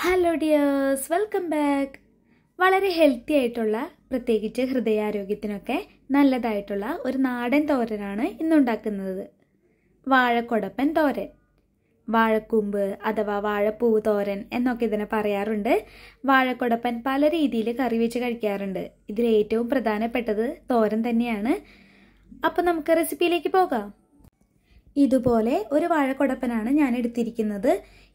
hello dears welcome back വളരെ healthy ആയിട്ടുള്ള പ്രത്യേകിച്ച് ഹൃദയാരോഗ്യത്തിനൊക്കെ നല്ലതായിട്ടുള്ള ഒരു നാടൻ തോരനാണ് ഇന്നുണ്ടാക്കുന്നത് വാഴക്കൊടപ്പൻ തോരൻ വാഴക്കൂമ്പ് അഥവാ വാഴപ്പൂവ് തോരൻ എന്നൊക്കെ ഇതിനെ പറയാറുണ്ട് വാഴക്കൊടപ്പൻ പല രീതിയിൽ കറി വെച്ച് കഴിക്കാറുണ്ട് ഇതിൽ ഏറ്റവും പ്രധാനപ്പെട്ടത് തോരൻ തന്നെയാണ് അപ്പോൾ നമുക്ക് റെസിപ്പിയിലേക്ക് പോകാം ഇതുപോലെ ഒരു വാഴക്കൊടപ്പനാണ് ഞാൻ എടുത്തിരിക്കുന്നത്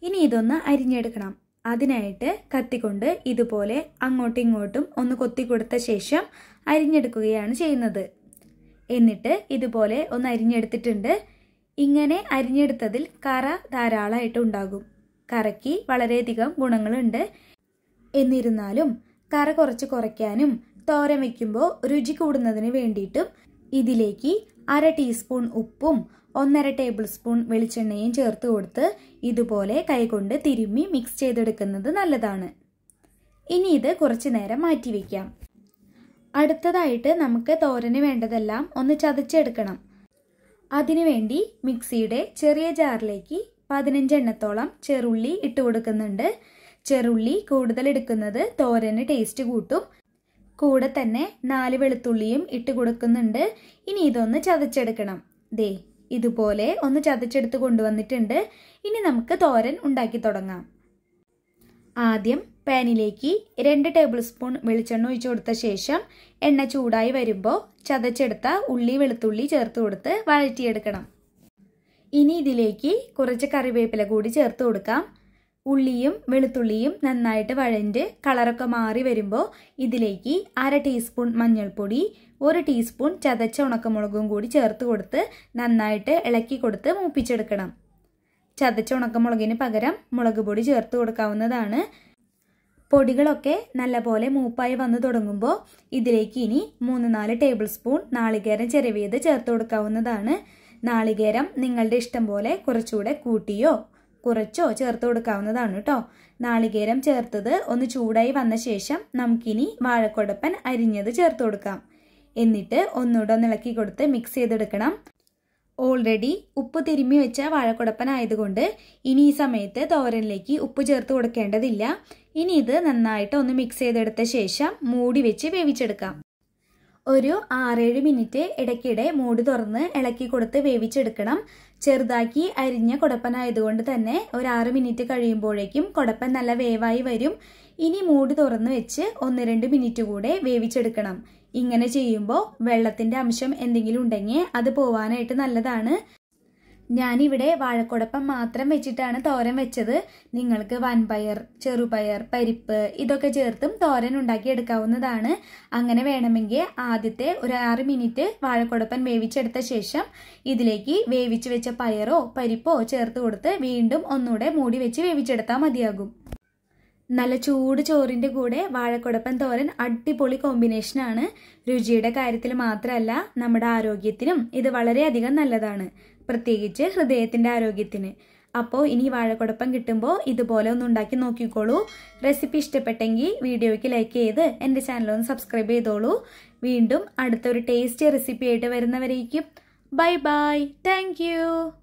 ഇനി ഇതൊന്ന് അരിഞ്ഞെടുക്കണം അതിനായിട്ട് കത്തിക്കൊണ്ട് ഇതുപോലെ അങ്ങോട്ടും ഇങ്ങോട്ടും ഒന്ന് കൊത്തി കൊടുത്ത ശേഷം അരിഞ്ഞെടുക്കുകയാണ് ചെയ്യുന്നത് എന്നിട്ട് ഇതുപോലെ ഒന്ന് അരിഞ്ഞെടുത്തിട്ടുണ്ട് ഇങ്ങനെ അരിഞ്ഞെടുത്തതിൽ കറ ധാരാളമായിട്ട് ഉണ്ടാകും കറയ്ക്ക് വളരെയധികം ഗുണങ്ങളുണ്ട് എന്നിരുന്നാലും കറ കുറച്ച് കുറയ്ക്കാനും തോരം വയ്ക്കുമ്പോൾ രുചി കൂടുന്നതിന് വേണ്ടിയിട്ടും ഇതിലേക്ക് അര ടീസ്പൂൺ ഉപ്പും ഒന്നര ടേബിൾ സ്പൂൺ വെളിച്ചെണ്ണയും ചേർത്ത് കൊടുത്ത് ഇതുപോലെ കൈകൊണ്ട് തിരുമ്മി മിക്സ് ചെയ്തെടുക്കുന്നത് നല്ലതാണ് ഇനി ഇത് കുറച്ച് നേരം മാറ്റിവെക്കാം അടുത്തതായിട്ട് നമുക്ക് തോരന് വേണ്ടതെല്ലാം ഒന്ന് ചതച്ചെടുക്കണം അതിനുവേണ്ടി മിക്സിയുടെ ചെറിയ ജാറിലേക്ക് പതിനഞ്ചെണ്ണത്തോളം ചെറുള്ളി ഇട്ട് കൊടുക്കുന്നുണ്ട് ചെറുള്ളി കൂടുതൽ എടുക്കുന്നത് തോരന് ടേസ്റ്റ് കൂട്ടും കൂടെ തന്നെ നാല് വെളുത്തുള്ളിയും ഇട്ട് കൊടുക്കുന്നുണ്ട് ഇനി ഇതൊന്ന് ചതച്ചെടുക്കണം ദേ ഇതുപോലെ ഒന്ന് ചതച്ചെടുത്ത് കൊണ്ടുവന്നിട്ടുണ്ട് ഇനി നമുക്ക് തോരൻ ഉണ്ടാക്കി തുടങ്ങാം ആദ്യം പാനിലേക്ക് രണ്ട് ടേബിൾ സ്പൂൺ വെളിച്ചെണ്ണ ഒഴിച്ചു കൊടുത്ത ശേഷം എണ്ണ ചൂടായി വരുമ്പോൾ ചതച്ചെടുത്ത ഉള്ളി വെളുത്തുള്ളി ചേർത്ത് കൊടുത്ത് വഴറ്റിയെടുക്കണം ഇനി ഇതിലേക്ക് കുറച്ച് കറിവേപ്പില കൂടി ചേർത്ത് കൊടുക്കാം ഉള്ളിയും വെളുത്തുള്ളിയും നന്നായിട്ട് വഴഞ്ഞ് കളറൊക്കെ മാറി വരുമ്പോൾ ഇതിലേക്ക് അര ടീസ്പൂൺ മഞ്ഞൾപ്പൊടി ഒരു ടീസ്പൂൺ ചതച്ച ഉണക്കമുളകും കൂടി ചേർത്ത് കൊടുത്ത് നന്നായിട്ട് ഇളക്കി കൊടുത്ത് മൂപ്പിച്ചെടുക്കണം ചതച്ച ഉണക്കമുളകിന് പകരം മുളക് പൊടി ചേർത്ത് കൊടുക്കാവുന്നതാണ് പൊടികളൊക്കെ നല്ലപോലെ മൂപ്പായി വന്നു തുടങ്ങുമ്പോൾ ഇതിലേക്ക് ഇനി മൂന്ന് നാല് ടേബിൾ സ്പൂൺ നാളികേരം ചെരവിയത് ചേർത്ത് കൊടുക്കാവുന്നതാണ് നാളികേരം നിങ്ങളുടെ ഇഷ്ടം പോലെ കുറച്ചുകൂടെ കൂട്ടിയോ കുറച്ചോ ചേർത്ത് കൊടുക്കാവുന്നതാണ് കേട്ടോ നാളികേരം ചേർത്തത് ഒന്ന് ചൂടായി വന്ന ശേഷം നമുക്കിനി വാഴക്കൊടപ്പൻ അരിഞ്ഞത് ചേർത്ത് കൊടുക്കാം എന്നിട്ട് ഒന്നുകൂടെ ഒന്ന് ഇളക്കി കൊടുത്ത് മിക്സ് ചെയ്തെടുക്കണം ഓൾറെഡി ഉപ്പ് തിരുമ്മി വെച്ച വാഴക്കുടപ്പൻ ആയതുകൊണ്ട് ഇനി ഈ സമയത്ത് തോരനിലേക്ക് ഉപ്പ് ചേർത്ത് കൊടുക്കേണ്ടതില്ല ഇനി ഇത് നന്നായിട്ട് ഒന്ന് മിക്സ് ചെയ്തെടുത്ത ശേഷം മൂടി വെച്ച് വേവിച്ചെടുക്കാം ഒരു ആറേഴ് മിനിറ്റ് ഇടയ്ക്കിടെ മൂടി തുറന്ന് ഇളക്കി കൊടുത്ത് വേവിച്ചെടുക്കണം ചെറുതാക്കി അരിഞ്ഞ കുടപ്പനായതുകൊണ്ട് തന്നെ ഒരു ആറ് മിനിറ്റ് കഴിയുമ്പോഴേക്കും കുടപ്പൻ നല്ല വേവായി വരും ഇനി മൂടി തുറന്ന് വെച്ച് ഒന്ന് രണ്ട് മിനിറ്റ് കൂടെ വേവിച്ചെടുക്കണം ഇങ്ങനെ ചെയ്യുമ്പോൾ വെള്ളത്തിന്റെ അംശം എന്തെങ്കിലും ഉണ്ടെങ്കിൽ അത് പോവാനായിട്ട് നല്ലതാണ് ഞാനിവിടെ വാഴക്കുടപ്പം മാത്രം വെച്ചിട്ടാണ് തോരൻ വെച്ചത് നിങ്ങൾക്ക് വൻപയർ ചെറുപയർ പരിപ്പ് ഇതൊക്കെ ചേർത്തും തോരൻ ഉണ്ടാക്കിയെടുക്കാവുന്നതാണ് അങ്ങനെ വേണമെങ്കിൽ ആദ്യത്തെ ഒരു ആറ് മിനിറ്റ് വാഴക്കുടപ്പൻ വേവിച്ചെടുത്ത ശേഷം ഇതിലേക്ക് വേവിച്ച് വെച്ച പയറോ പരിപ്പോ ചേർത്ത് കൊടുത്ത് വീണ്ടും ഒന്നുകൂടെ മൂടി വെച്ച് വേവിച്ചെടുത്താൽ മതിയാകും നല്ല ചൂട് ചോറിൻ്റെ കൂടെ വാഴക്കുടപ്പൻ തോരൻ അടിപൊളി കോമ്പിനേഷനാണ് രുചിയുടെ കാര്യത്തിൽ മാത്രമല്ല നമ്മുടെ ആരോഗ്യത്തിനും ഇത് വളരെയധികം നല്ലതാണ് പ്രത്യേകിച്ച് ഹൃദയത്തിൻ്റെ ആരോഗ്യത്തിന് അപ്പോൾ ഇനി വാഴക്കുടപ്പം കിട്ടുമ്പോൾ ഇതുപോലെ ഒന്ന് ഉണ്ടാക്കി നോക്കിക്കോളൂ റെസിപ്പി ഇഷ്ടപ്പെട്ടെങ്കിൽ വീഡിയോയ്ക്ക് ലൈക്ക് ചെയ്ത് എൻ്റെ ചാനലൊന്ന് സബ്സ്ക്രൈബ് ചെയ്തോളൂ വീണ്ടും അടുത്തൊരു ടേസ്റ്റി റെസിപ്പി ആയിട്ട് വരുന്നവരേക്കും ബൈ ബൈ താങ്ക്